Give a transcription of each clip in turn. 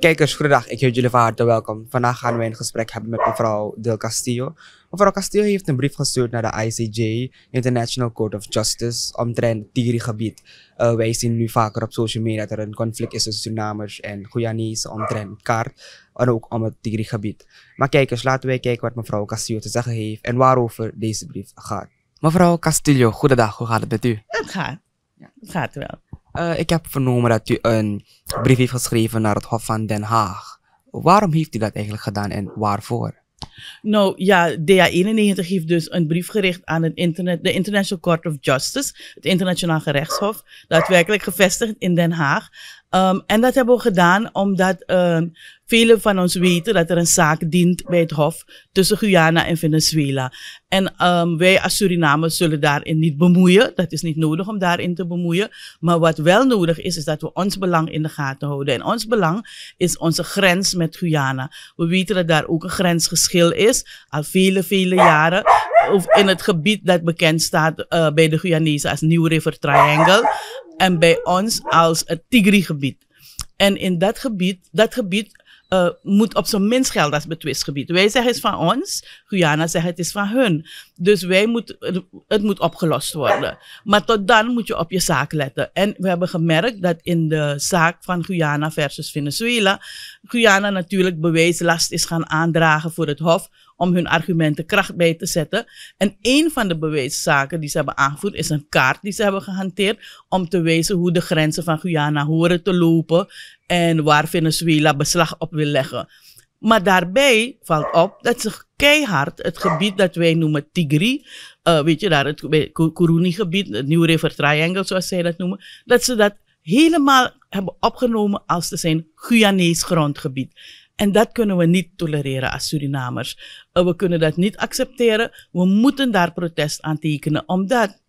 Kijkers, goedendag. Ik heet jullie van harte welkom. Vandaag gaan we een gesprek hebben met mevrouw Del Castillo. Mevrouw Castillo heeft een brief gestuurd naar de ICJ, International Court of Justice, omtrent Tigri-gebied. Uh, eh, wij zien nu vaker op social media dat er een conflict is tussen Surinamers en Guyanese omtrent kaart en ook om het Tigri-gebied. Maar kijkers, laten wij kijken wat mevrouw Castillo te zeggen heeft en waarover deze brief gaat. Mevrouw Castillo, goedendag. Hoe gaat het met u? Het gaat. Ja, het gaat wel. Eh, ik heb vernomen dat u een brief heeft geschreven naar het Hof van Den Haag. Waarom heeft u dat eigenlijk gedaan en waarvoor? Nou ja, DA91 heeft dus een brief gericht aan het internet, de International Court of Justice, het internationaal gerechtshof, daadwerkelijk gevestigd in Den Haag. Ehm, en dat hebben we gedaan omdat ehm, Velen van ons weten dat er een zaak dient bij het Hof tussen Guyana en Venezuela. En ehm, wij als Suriname zullen daarin niet bemoeien. Dat is niet nodig om daarin te bemoeien. Maar wat wel nodig is, is dat we ons belang in de gaten houden. En ons belang is onze grens met Guyana. We weten dat daar ook een grensgeschil is, al vele, vele jaren. In het gebied dat bekend staat eh, bij de Guyanese als New River Triangle. En bij ons als het Tigri-gebied. En in dat gebied, dat gebied uh, moet op zijn minst gelden als betwistgebied. Wij zeggen het is van ons, Guyana zegt het is van hun. Dus wij moet, het moet opgelost worden. Maar tot dan moet je op je zaak letten. En we hebben gemerkt dat in de zaak van Guyana versus Venezuela, Guyana natuurlijk bewijslast is gaan aandragen voor het Hof om hun argumenten kracht bij te zetten. En een van de bewijszaken die ze hebben aangevoerd is een kaart die ze hebben gehanteerd om te wijzen hoe de grenzen van Guyana horen te lopen en waar Venezuela beslag op wil leggen. Maar daarbij valt op dat ze keihard het gebied dat wij noemen Tigri, eh, weet je daar, het Kuruni-gebied, het New River Triangle zoals zij dat noemen, dat ze dat helemaal hebben opgenomen als te zijn Guyanees grondgebied. En dat kunnen we niet tolereren als Surinamers. Eh, we kunnen dat niet accepteren. We moeten daar protest aan tekenen, omdat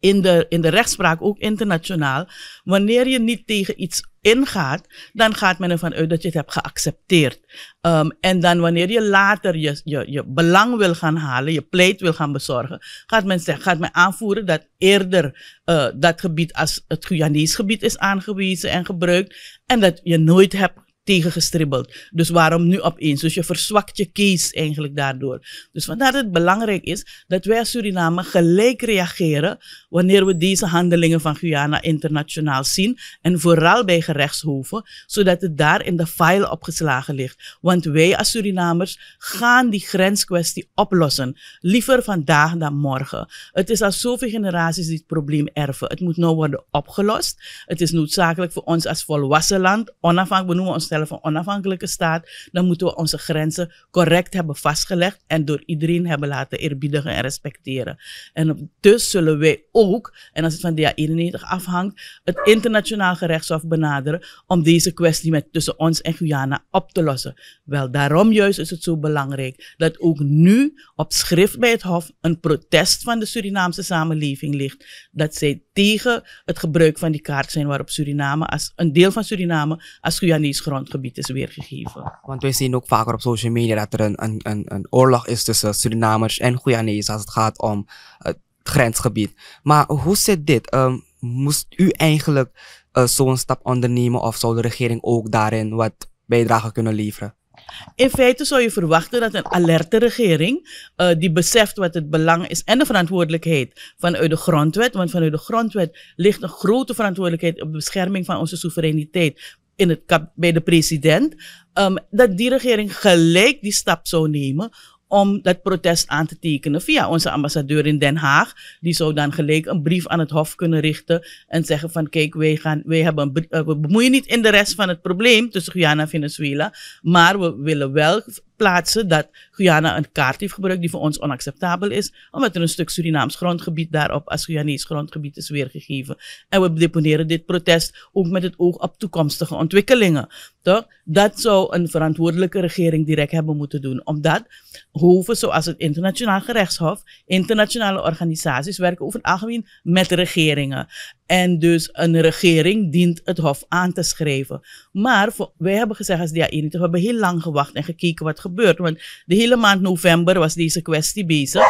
in de, in de rechtspraak, ook internationaal, wanneer je niet tegen iets ingaat, dan gaat men ervan uit dat je het hebt geaccepteerd. Ehm, en dan wanneer je later je, je, je belang wil gaan halen, je pleit wil gaan bezorgen, gaat men, zeggen, gaat men aanvoeren dat eerder eh, dat gebied als het Guyanese gebied is aangewezen en gebruikt en dat je nooit hebt tegengestribbeld. Dus waarom nu opeens? Dus je verzwakt je kees eigenlijk daardoor. Dus vandaar dat het belangrijk is dat wij als Suriname gelijk reageren wanneer we deze handelingen van Guyana internationaal zien. En vooral bij gerechtshoven, zodat het daar in de file opgeslagen ligt. Want wij als Surinamers gaan die grenskwestie oplossen. Liever vandaag dan morgen. Het is al zoveel generaties die het probleem erven. Het moet nu worden opgelost. Het is noodzakelijk voor ons als volwassen land, onafhankelijk, we noemen ons van een onafhankelijke staat, dan moeten we onze grenzen correct hebben vastgelegd en door iedereen hebben laten eerbiedigen en respecteren. En dus zullen wij ook, en als het van de 91 afhangt, het internationaal gerechtshof benaderen om deze kwestie met tussen ons en Guyana op te lossen. Wel, daarom juist is het zo belangrijk dat ook nu op schrift bij het Hof een protest van de Surinaamse samenleving ligt. Dat zij tegen het gebruik van die kaart zijn waarop Suriname als een deel van Suriname als Guyana's grond gebied is weergegeven. Want wij zien ook vaker op social media dat er een, een, een, oorlog is tussen Surinamers en Guyanese als het gaat om eh, het grensgebied. Maar hoe zit dit? Ehm, moest u eigenlijk uh, zo'n stap ondernemen of zou de regering ook daarin wat bijdrage kunnen leveren? In feite zou je verwachten dat een alerte regering, eh, die beseft wat het belang is en de verantwoordelijkheid vanuit de grondwet, want vanuit de grondwet ligt een grote verantwoordelijkheid op de bescherming van onze soevereiniteit, in het, bij de president, ehm, dat die regering gelijk die stap zou nemen om dat protest aan te tekenen via onze ambassadeur in Den Haag. Die zou dan gelijk een brief aan het Hof kunnen richten en zeggen van kijk, wij, gaan, wij hebben eh, we bemoeien niet in de rest van het probleem tussen Guyana en Venezuela, maar we willen wel plaatsen dat Guyana een kaart heeft gebruikt die voor ons onacceptabel is, omdat er een stuk Surinaams grondgebied daarop als Guyanese grondgebied is weergegeven. En we deponeren dit protest ook met het oog op toekomstige ontwikkelingen. Toch? Dat zou een verantwoordelijke regering direct hebben moeten doen, omdat hoven zoals het Internationaal Gerechtshof, internationale organisaties werken over het algemeen met regeringen. En dus een regering dient het hof aan te schrijven. Maar wij hebben gezegd als da e we hebben heel lang gewacht en gekeken wat gebeurt gebeurd. Want de hele maand november was deze kwestie bezig.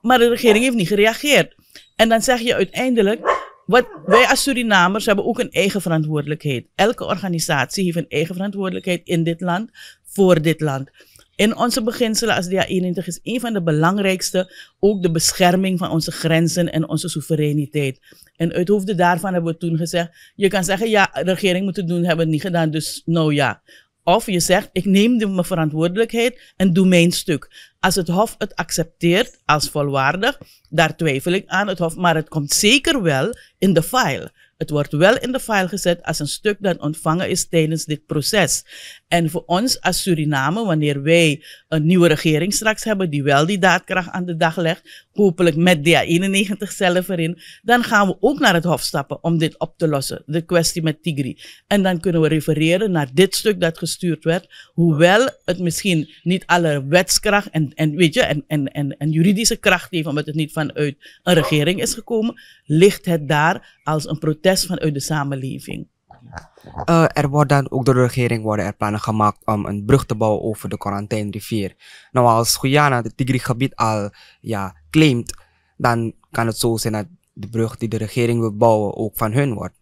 Maar de regering heeft niet gereageerd. En dan zeg je uiteindelijk, wat wij als Surinamers hebben ook een eigen verantwoordelijkheid. Elke organisatie heeft een eigen verantwoordelijkheid in dit land, voor dit land. In onze beginselen als da 91 is een van de belangrijkste ook de bescherming van onze grenzen en onze soevereiniteit. En uit hoofde daarvan hebben we toen gezegd, je kan zeggen, ja, de regering moet het doen, hebben we het niet gedaan, dus nou ja. Of je zegt, ik neem de, mijn verantwoordelijkheid en doe mijn stuk. Als het Hof het accepteert als volwaardig, daar twijfel ik aan het Hof. Maar het komt zeker wel in de file. Het wordt wel in de file gezet als een stuk dat ontvangen is tijdens dit proces. En voor ons als Suriname, wanneer wij een nieuwe regering straks hebben die wel die daadkracht aan de dag legt, hopelijk met DA91 zelf erin, dan gaan we ook naar het Hof stappen om dit op te lossen, de kwestie met Tigri. En dan kunnen we refereren naar dit stuk dat gestuurd werd, hoewel het misschien niet alle wetskracht en, en, weet je, en, en, en, en juridische kracht heeft, omdat het niet vanuit een regering is gekomen, ligt het daar als een protest van vanuit oh, de samenleving. Uh, er worden ook door de regering worden er plannen gemaakt om een brug te bouwen over de quarantainrivier. Nou, als Guyana het Tigri-gebied al ja, claimt, dan kan het zo zijn dat de brug die de regering wil bouwen ook van hun wordt.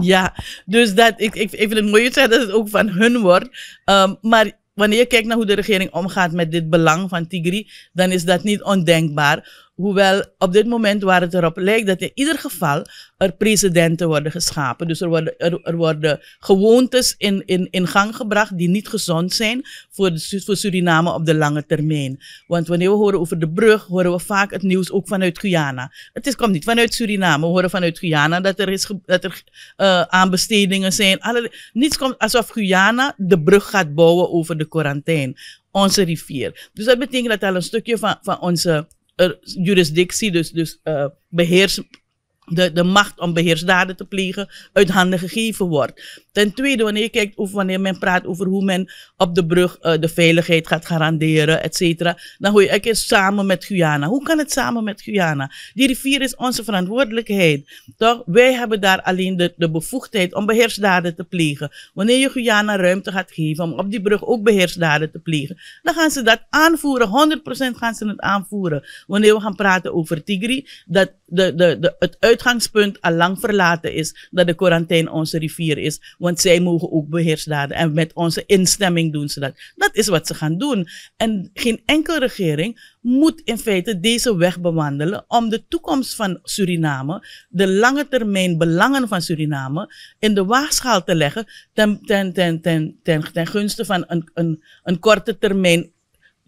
Ja, dus dat, ik, ik, ik vind het mooi zeggen dat het ook van hun wordt. Ehm, maar wanneer je kijkt naar hoe de regering omgaat met dit belang van Tigri, dan is dat niet ondenkbaar. Hoewel op dit moment waar het erop lijkt dat in ieder geval er precedenten worden geschapen. Dus er worden, er, er worden gewoontes in, in, in gang gebracht die niet gezond zijn voor, voor Suriname op de lange termijn. Want wanneer we horen over de brug, horen we vaak het nieuws ook vanuit Guyana. Het is, komt niet vanuit Suriname, we horen vanuit Guyana dat er, is, dat er eh, aanbestedingen zijn. Alle, niets komt alsof Guyana de brug gaat bouwen over de quarantaine. Onze rivier. Dus dat betekent dat al een stukje van, van onze jurisdictie, dus, dus eh, beheers, de, de macht om beheersdaden te plegen uit handen gegeven wordt. Ten tweede, wanneer je kijkt of wanneer men praat over hoe men op de brug eh, de veiligheid gaat garanderen, et cetera, dan hoor je ik samen met Guyana. Hoe kan het samen met Guyana? Die rivier is onze verantwoordelijkheid. Toch? Wij hebben daar alleen de, de bevoegdheid om beheersdaden te plegen. Wanneer je Guyana ruimte gaat geven om op die brug ook beheersdaden te plegen, dan gaan ze dat aanvoeren. 100% gaan ze het aanvoeren. Wanneer we gaan praten over Tigri, dat de, de, de, het uit uitgangspunt al lang verlaten is dat de quarantaine onze rivier is. Want zij mogen ook beheersdaden en met onze instemming doen ze dat. Dat is wat ze gaan doen. En geen enkele regering moet in feite deze weg bewandelen om de toekomst van Suriname, de lange termijn belangen van Suriname, in de waagschaal te leggen ten, ten, ten, ten, ten, ten gunste van een, een, een korte termijn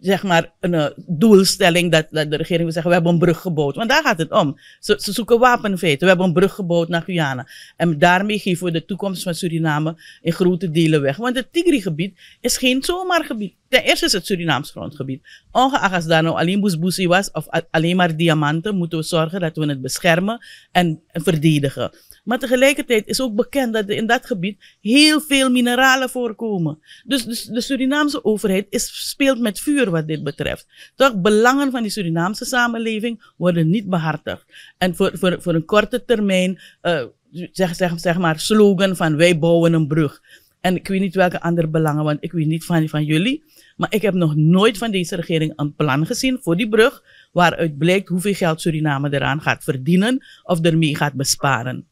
zeg maar, een eh, doelstelling dat, de regering wil zeggen, we hebben een brug gebouwd. Want daar gaat het om. Ze, ze zoeken wapenveten, We hebben een brug gebouwd naar Guyana. En daarmee geven we de toekomst van Suriname in grote delen weg. Want het Tigri-gebied is geen zomaar gebied. Ten eerste is het Surinaams grondgebied. Ongeacht als daar nou alleen boesboesie was of alleen maar diamanten, moeten we zorgen dat we het beschermen en verdedigen. Maar tegelijkertijd is ook bekend dat er in dat gebied heel veel mineralen voorkomen. Dus, dus de Surinaamse overheid is, speelt met vuur wat dit betreft. Toch, belangen van die Surinaamse samenleving worden niet behartigd. En voor, voor, voor een korte termijn, eh, zeg, zeg, zeg maar, slogan van wij bouwen een brug. En ik weet niet welke andere belangen, want ik weet niet van, van jullie. Maar ik heb nog nooit van deze regering een plan gezien voor die brug. Waaruit blijkt hoeveel geld Suriname eraan gaat verdienen of ermee gaat besparen.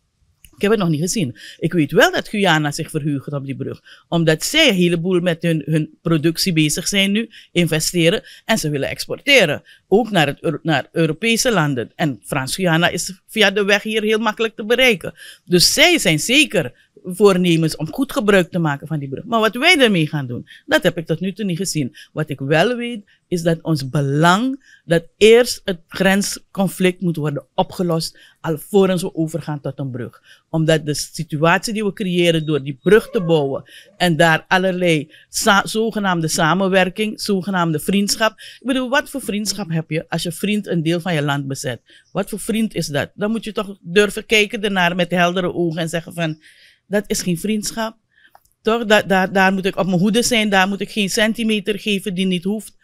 Ik heb het nog niet gezien. Ik weet wel dat Guyana zich verheugt op die brug. Omdat zij een heleboel met hun, hun productie bezig zijn nu, investeren en ze willen exporteren. Ook naar, het, naar Europese landen. En Frans-Guyana is via de weg hier heel makkelijk te bereiken. Dus zij zijn zeker voornemens om goed gebruik te maken van die brug. Maar wat wij ermee gaan doen, dat heb ik tot nu toe niet gezien. Wat ik wel weet, is dat ons belang, dat eerst het grensconflict moet worden opgelost, alvorens we overgaan tot een brug. Omdat de situatie die we creëren door die brug te bouwen en daar allerlei zogenaamde samenwerking, zogenaamde vriendschap. Ik bedoel, wat voor vriendschap heb je als je vriend een deel van je land bezet? Wat voor vriend is dat? Dan moet je toch durven kijken ernaar met heldere ogen en zeggen van, dat is geen vriendschap. Toch? Daar, daar, daar moet ik op mijn hoede zijn, daar moet ik geen centimeter geven die niet hoeft.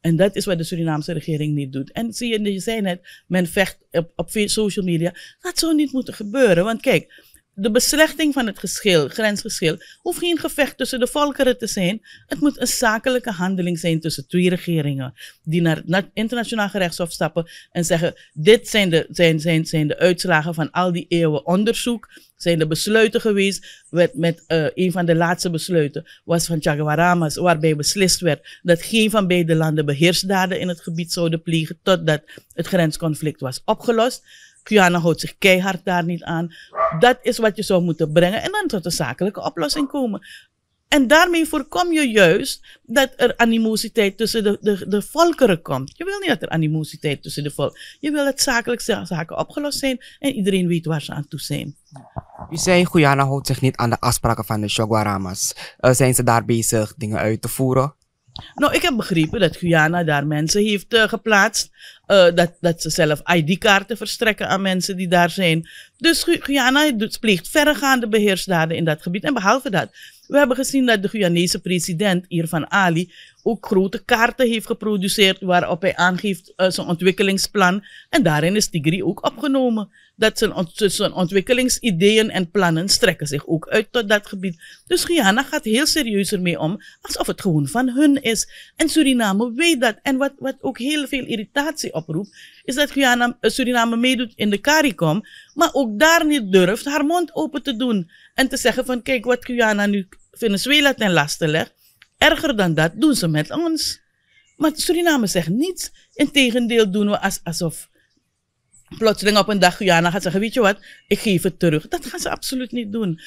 En dat is wat de Surinaamse regering niet doet. En zie je, je zei net, men vecht op, op social media. Dat zou niet moeten gebeuren. Want kijk, de beslechting van het geschil, grensgeschil, hoeft geen gevecht tussen de volkeren te zijn. Het moet een zakelijke handeling zijn tussen twee regeringen die naar het internationaal gerechtshof stappen en zeggen: dit zijn de, zijn, zijn, zijn de uitslagen van al die eeuwen onderzoek, zijn de besluiten geweest. Met, eh, een van de laatste besluiten was van Chaguaramas, waarbij beslist werd dat geen van beide landen beheersdaden in het gebied zouden plegen totdat het grensconflict was opgelost. Guyana houdt zich keihard daar niet aan. Dat is wat je zou moeten brengen en dan tot een zakelijke oplossing komen. En daarmee voorkom je juist dat er animositeit tussen de, de, de volkeren komt. Je wil niet dat er animositeit tussen de volkeren Je wil dat zakelijk zaken opgelost zijn en iedereen weet waar ze aan toe zijn. U zei, Guyana houdt zich niet aan de afspraken van de Shogwaramas. Uh, eh, zijn ze daar bezig dingen uit te voeren? Nou, ik heb begrepen dat Guyana daar mensen heeft eh, geplaatst. Eh, dat, dat ze zelf ID-kaarten verstrekken aan mensen die daar zijn. Dus Guyana pleegt verregaande beheersdaden in dat gebied. En behalve dat, we hebben gezien dat de Guyanese president, Irvan Ali, ook grote kaarten heeft geproduceerd waarop hij aangeeft uh, zijn ontwikkelingsplan. En daarin is Tigri ook opgenomen. Dat zijn, dus zijn, ontwikkelingsideeën en plannen strekken zich ook uit tot dat gebied. Dus Guyana gaat heel serieus ermee om, alsof het gewoon van hun is. En Suriname weet dat. En wat, wat ook heel veel irritatie oproept, is dat Guyana, eh, Suriname meedoet in de CARICOM, maar ook daar niet durft haar mond open te doen. En te zeggen van, kijk wat Guyana nu Venezuela ten laste legt Erger dan dat doen ze met ons. Maar Suriname zegt niets. Integendeel doen we alsof plotseling op een dag Guyana gaat zeggen, weet je wat, ik geef het terug. Dat gaan ze absoluut niet doen.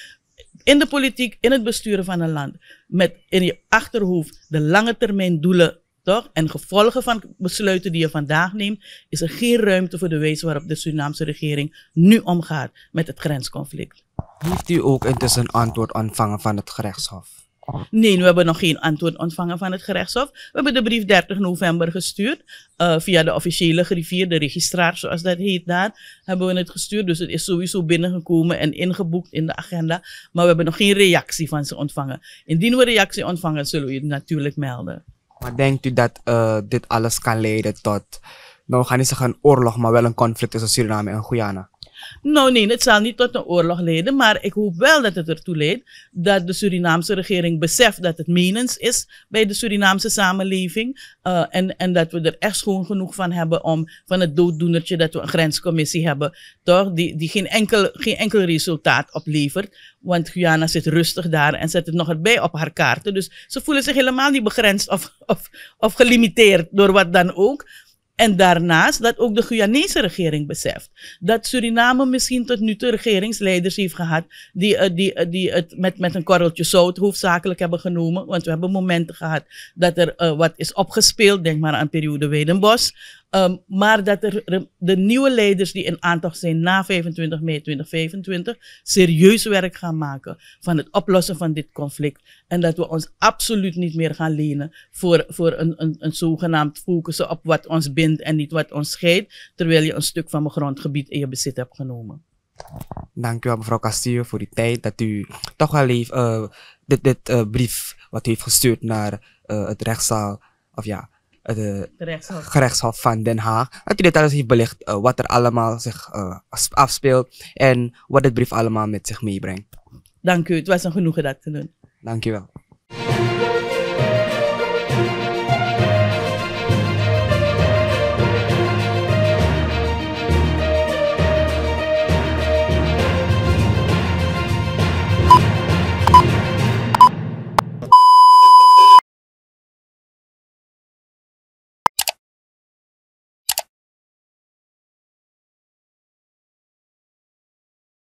In de politiek, in het besturen van een land, met in je achterhoofd de lange termijn doelen toch? en gevolgen van besluiten die je vandaag neemt, is er geen ruimte voor de wijze waarop de Surinaamse regering nu omgaat met het grensconflict. Heeft u ook intussen een antwoord ontvangen van het gerechtshof? Nee, we hebben nog geen antwoord ontvangen van het gerechtshof. We hebben de brief 30 november gestuurd. Eh, via de officiële griffier, de registraar, zoals dat heet daar, hebben we het gestuurd. Dus het is sowieso binnengekomen en ingeboekt in de agenda. Maar we hebben nog geen reactie van ze ontvangen. Indien we reactie ontvangen, zullen we het natuurlijk melden. Maar denkt u dat eh, dit alles kan leiden tot, nou we gaan niet zeggen een oorlog, maar wel een conflict tussen Suriname en Guyana? Nou nee, het zal niet tot een oorlog leiden, maar ik hoop wel dat het ertoe leidt dat de Surinaamse regering beseft dat het menens is bij de Surinaamse samenleving eh, en, en dat we er echt schoon genoeg van hebben om van het dooddoenertje dat we een grenscommissie hebben, toch, die, die geen, enkel, geen enkel resultaat oplevert, want Guyana zit rustig daar en zet het nog erbij op haar kaarten. Dus ze voelen zich helemaal niet begrensd of, of, of gelimiteerd door wat dan ook. En daarnaast dat ook de Guyanese regering beseft dat Suriname misschien tot nu toe regeringsleiders heeft gehad die, eh, die, eh, die het met, met een korreltje zout hoofdzakelijk hebben genomen. Want we hebben momenten gehad dat er eh, wat is opgespeeld. Denk maar aan periode Wedenbos. Ehm, maar dat er de nieuwe leiders die in aantocht zijn na 25 mei 2025 serieus werk gaan maken van het oplossen van dit conflict. En dat we ons absoluut niet meer gaan lenen voor, voor een, een, een zogenaamd focussen op wat ons bindt en niet wat ons scheidt, terwijl je een stuk van mijn grondgebied in je bezit hebt genomen. Dank u wel, mevrouw Castillo, voor die tijd dat u toch wel heeft, uh, eh, dit, dit eh, brief wat u heeft gestuurd naar eh, het rechtszaal, of ja, de gerechtshof. van Den Haag. Natuurlijk, details heeft belicht eh, wat er allemaal zich uh, afspeelt en wat het brief allemaal met zich meebrengt. Dank u, het was een genoegen dat te doen. Dank je wel.